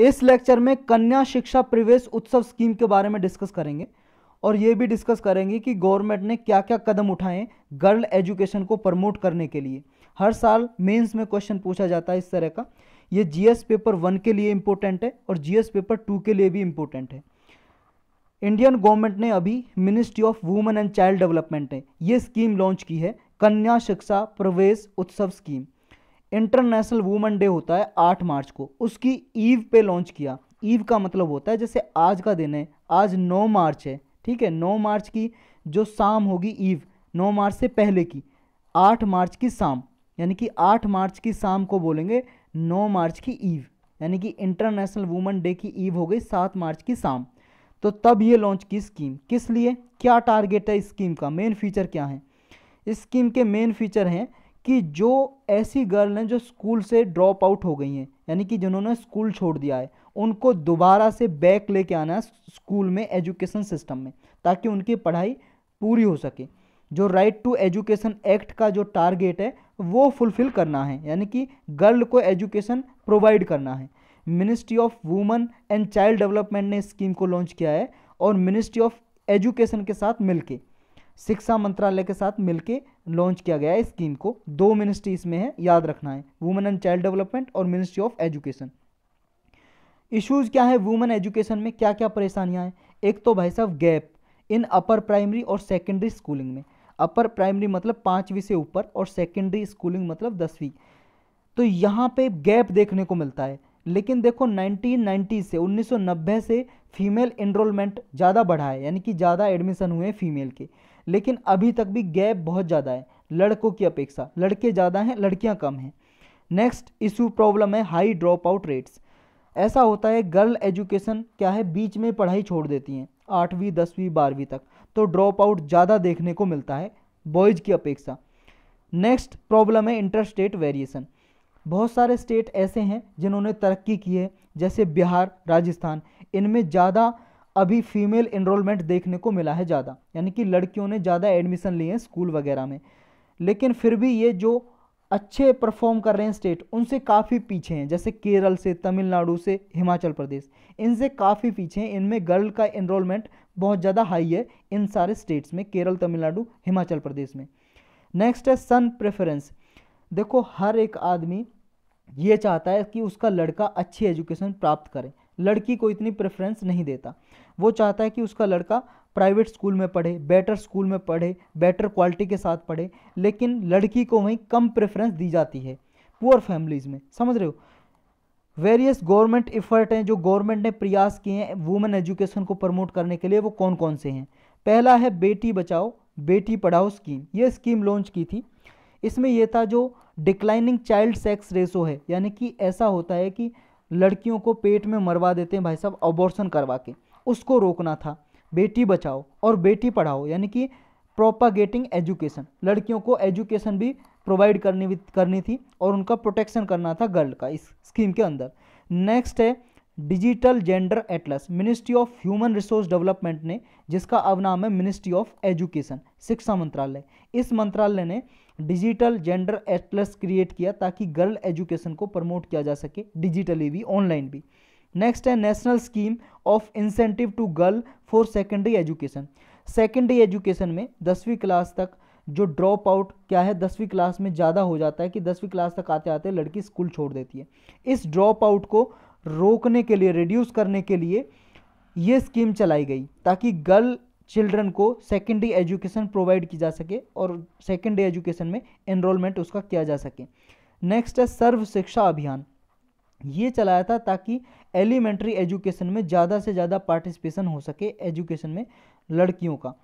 इस लेक्चर में कन्या शिक्षा प्रवेश उत्सव स्कीम के बारे में डिस्कस करेंगे और ये भी डिस्कस करेंगे कि गवर्नमेंट ने क्या क्या कदम उठाए गर्ल एजुकेशन को प्रमोट करने के लिए हर साल मेंस में क्वेश्चन पूछा जाता है इस तरह का ये जीएस पेपर वन के लिए इम्पोर्टेंट है और जीएस पेपर टू के लिए भी इम्पोर्टेंट है इंडियन गवर्नमेंट ने अभी ministry of women and child development ने ये स्कीम लॉन्च की है कन्या शिक्षा प्रवेश उत्सव स्कीम इंटरनेशनल वुमेन डे होता है आठ मार्च को उसकी ईव पे लॉन्च किया ईव का मतलब होता है जैसे आज का दिन है आज नौ मार्च है ठीक है नौ मार्च की जो शाम होगी ईव नौ मार्च से पहले की आठ मार्च की शाम यानी कि आठ मार्च की शाम को बोलेंगे नौ मार्च की ईव यानी कि इंटरनेशनल वुमेन डे की ईव हो गई सात मार्च की शाम तो तब ये लॉन्च की स्कीम किस लिए क्या टारगेट है इस स्कीम का मेन फीचर क्या है इस स्कीम के मेन फीचर हैं कि जो ऐसी गर्ल हैं जो स्कूल से ड्रॉप आउट हो गई हैं यानी कि जिन्होंने स्कूल छोड़ दिया है उनको दोबारा से बैक लेके आना है स्कूल में एजुकेशन सिस्टम में ताकि उनकी पढ़ाई पूरी हो सके जो राइट टू एजुकेशन एक्ट का जो टारगेट है वो फुलफ़िल करना है यानी कि गर्ल को एजुकेशन प्रोवाइड करना है ministry of women and child development ने स्कीम को लॉन्च किया है और मिनिस्ट्री ऑफ एजुकेशन के साथ मिलके शिक्षा मंत्रालय के साथ मिलकर लॉन्च किया गया है स्कीम को दो मिनिस्ट्री इसमें है याद रखना है वुमेन एंड चाइल्ड डेवलपमेंट और मिनिस्ट्री ऑफ एजुकेशन इश्यूज क्या है वुमेन एजुकेशन में क्या क्या परेशानियां हैं एक तो भाई साहब गैप इन अपर प्राइमरी और सेकेंडरी स्कूलिंग में अपर प्राइमरी मतलब पाँचवीं से ऊपर और सेकेंडरी स्कूलिंग मतलब दसवीं तो यहाँ पे गैप देखने को मिलता है लेकिन देखो 1990 से 1990 से फीमेल इनरोलमेंट ज़्यादा बढ़ा है यानी कि ज़्यादा एडमिशन हुए हैं फीमेल के लेकिन अभी तक भी गैप बहुत ज़्यादा है लड़कों की अपेक्षा लड़के ज़्यादा हैं लड़कियाँ कम हैं नेक्स्ट इशू प्रॉब्लम है हाई ड्रॉप आउट रेट्स ऐसा होता है गर्ल एजुकेशन क्या है बीच में पढ़ाई छोड़ देती हैं आठवीं दसवीं बारहवीं तक तो ड्रॉप आउट ज़्यादा देखने को मिलता है बॉयज़ की अपेक्षा नेक्स्ट प्रॉब्लम है इंटरस्टेट वेरिएशन बहुत सारे स्टेट ऐसे हैं जिन्होंने तरक्की की है जैसे बिहार राजस्थान इनमें ज़्यादा अभी फीमेल इनरोलमेंट देखने को मिला है ज़्यादा यानी कि लड़कियों ने ज़्यादा एडमिशन लिए हैं स्कूल वगैरह में लेकिन फिर भी ये जो अच्छे परफॉर्म कर रहे हैं स्टेट उनसे काफ़ी पीछे हैं जैसे केरल से तमिलनाडु से हिमाचल प्रदेश इनसे काफ़ी पीछे हैं इनमें गर्ल का इनरोलमेंट बहुत ज़्यादा हाई है इन सारे स्टेट्स में केरल तमिलनाडु हिमाचल प्रदेश में नेक्स्ट है सन प्रेफरेंस देखो हर एक आदमी ये चाहता है कि उसका लड़का अच्छी एजुकेशन प्राप्त करे लड़की को इतनी प्रेफरेंस नहीं देता वो चाहता है कि उसका लड़का प्राइवेट स्कूल में पढ़े बेटर स्कूल में पढ़े बेटर क्वालिटी के साथ पढ़े लेकिन लड़की को वहीं कम प्रेफरेंस दी जाती है पुअर फैमिलीज़ में समझ रहे हो वेरियस गवर्नमेंट इफ़र्ट हैं जो गवर्नमेंट ने प्रयास किए हैं वुमेन एजुकेशन को प्रमोट करने के लिए वो कौन कौन से हैं पहला है बेटी बचाओ बेटी पढ़ाओ स्कीम ये स्कीम लॉन्च की थी इसमें यह था जो डिक्लाइनिंग चाइल्ड सेक्स रेशो है यानी कि ऐसा होता है कि लड़कियों को पेट में मरवा देते हैं भाई साहब अबॉर्सन करवा के उसको रोकना था बेटी बचाओ और बेटी पढ़ाओ यानी कि प्रोपागेटिंग एजुकेशन लड़कियों को एजुकेशन भी प्रोवाइड करनी करनी थी और उनका प्रोटेक्शन करना था गर्ल का इस स्कीम के अंदर नेक्स्ट है digital gender atlas ministry of human resource development ने जिसका अब नाम है मिनिस्ट्री ऑफ एजुकेशन शिक्षा मंत्रालय इस मंत्रालय ने डिजिटल जेंडर एटलस क्रिएट किया ताकि गर्ल एजुकेशन को प्रमोट किया जा सके डिजिटली भी ऑनलाइन भी नेक्स्ट है national scheme of incentive to girl for secondary education secondary education में दसवीं क्लास तक जो ड्रॉप आउट क्या है दसवीं क्लास में ज़्यादा हो जाता है कि दसवीं क्लास तक आते आते लड़की स्कूल छोड़ देती है इस ड्रॉप आउट को रोकने के लिए रिड्यूस करने के लिए ये स्कीम चलाई गई ताकि गर्ल चिल्ड्रन को सेकेंडरी एजुकेशन प्रोवाइड की जा सके और सेकेंडरी एजुकेशन में एनरोलमेंट उसका किया जा सके नेक्स्ट है सर्व शिक्षा अभियान ये चलाया था ताकि एलिमेंट्री एजुकेशन में ज़्यादा से ज़्यादा पार्टिसिपेशन हो सके एजुकेशन में लड़कियों का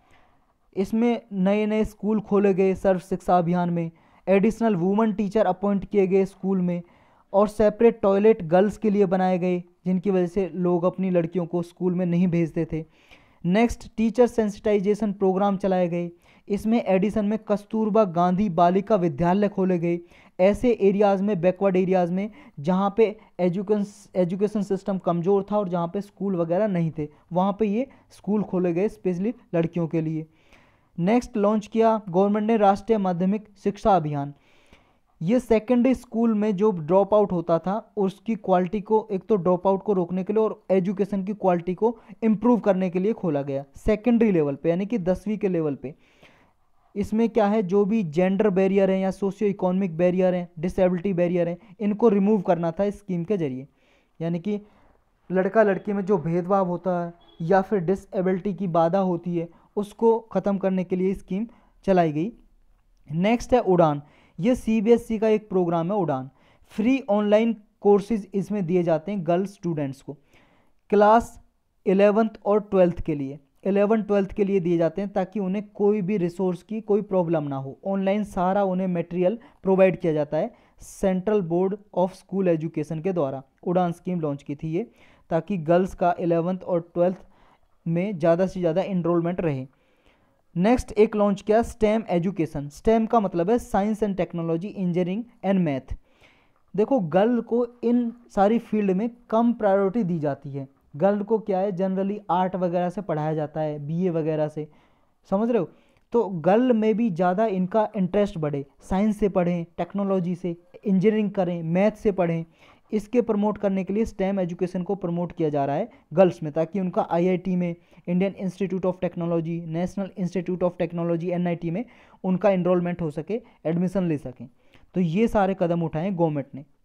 इसमें नए नए स्कूल खोले गए सर्व शिक्षा अभियान में एडिशनल वुमेन टीचर अपॉइंट किए गए स्कूल में और सेपरेट टॉयलेट गर्ल्स के लिए बनाए गए जिनकी वजह से लोग अपनी लड़कियों को स्कूल में नहीं भेजते थे नेक्स्ट टीचर सेंसिटाइजेशन प्रोग्राम चलाए गए इसमें एडिसन में कस्तूरबा गांधी बालिका विद्यालय खोले गए ऐसे एरियाज़ में बैकवर्ड एरियाज़ में जहाँ पे एजुकेशन एजुकेशन सिस्टम कमज़ोर था और जहाँ पे स्कूल वगैरह नहीं थे वहाँ पे ये स्कूल खोले गए स्पेशली लड़कियों के लिए नेक्स्ट लॉन्च किया गवर्नमेंट ने राष्ट्रीय माध्यमिक शिक्षा अभियान ये सेकेंडरी स्कूल में जो ड्रॉप आउट होता था उसकी क्वालिटी को एक तो ड्रॉप आउट को रोकने के लिए और एजुकेशन की क्वालिटी को इम्प्रूव करने के लिए खोला गया सेकेंडरी लेवल पे यानी कि दसवीं के लेवल पे इसमें क्या है जो भी जेंडर बैरियर हैं या सोशियो इकोनॉमिक बैरियर हैं डिसेबिलिटी बैरियर हैं इनको रिमूव करना था इस स्कीम के जरिए यानी कि लड़का लड़की में जो भेदभाव होता है या फिर डिसेबिलिटी की बाधा होती है उसको ख़त्म करने के लिए स्कीम चलाई गई नेक्स्ट है उड़ान ये सी e का एक प्रोग्राम है उड़ान फ्री ऑनलाइन कोर्सेज इसमें दिए जाते हैं गर्ल्स स्टूडेंट्स को क्लास एलेवंथ और ट्वेल्थ के लिए एलेवन ट्वेल्थ के लिए दिए जाते हैं ताकि उन्हें कोई भी रिसोर्स की कोई प्रॉब्लम ना हो ऑनलाइन सारा उन्हें मटेरियल प्रोवाइड किया जाता है central board of school education के द्वारा उड़ान स्कीम लॉन्च की थी ये ताकि गर्ल्स का एलेवंथ और ट्वेल्थ में ज़्यादा से ज़्यादा इनरोलमेंट रहे नेक्स्ट एक लॉन्च किया स्टेम एजुकेशन स्टेम का मतलब है science and technology engineering and math देखो गर्ल को इन सारी फील्ड में कम प्रायोरिटी दी जाती है गर्ल को क्या है जनरली आर्ट वगैरह से पढ़ाया जाता है बीए वगैरह से समझ रहे हो तो गर्ल में भी ज़्यादा इनका इंटरेस्ट बढ़े साइंस से पढ़ें टेक्नोलॉजी से इंजीनियरिंग करें मैथ से पढ़ें इसके प्रमोट करने के लिए स्टेम एजुकेशन को प्रमोट किया जा रहा है गर्ल्स में ताकि उनका आईआईटी में Indian institute of technology national institute of technology NIT में उनका इनरोलमेंट हो सके एडमिशन ले सकें तो ये सारे कदम उठाएं गवर्नमेंट ने